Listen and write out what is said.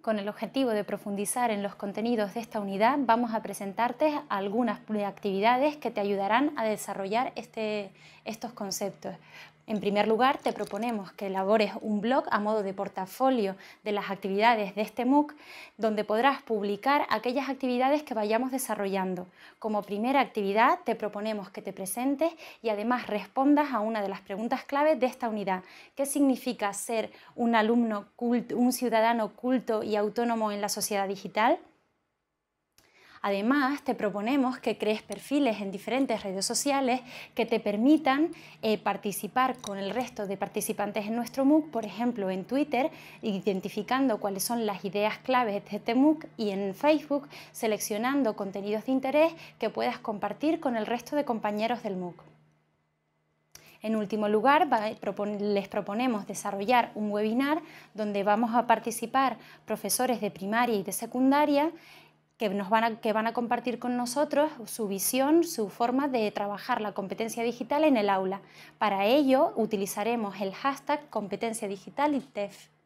Con el objetivo de profundizar en los contenidos de esta unidad, vamos a presentarte algunas actividades que te ayudarán a desarrollar este, estos conceptos. En primer lugar, te proponemos que elabores un blog a modo de portafolio de las actividades de este MOOC, donde podrás publicar aquellas actividades que vayamos desarrollando. Como primera actividad, te proponemos que te presentes y además respondas a una de las preguntas clave de esta unidad. ¿Qué significa ser un alumno culto, un ciudadano culto y autónomo en la sociedad digital? Además, te proponemos que crees perfiles en diferentes redes sociales que te permitan eh, participar con el resto de participantes en nuestro MOOC, por ejemplo en Twitter, identificando cuáles son las ideas claves de este MOOC y en Facebook, seleccionando contenidos de interés que puedas compartir con el resto de compañeros del MOOC. En último lugar, les proponemos desarrollar un webinar donde vamos a participar profesores de primaria y de secundaria que, nos van a, que van a compartir con nosotros su visión, su forma de trabajar la competencia digital en el aula. Para ello utilizaremos el hashtag competencia digital y TEF.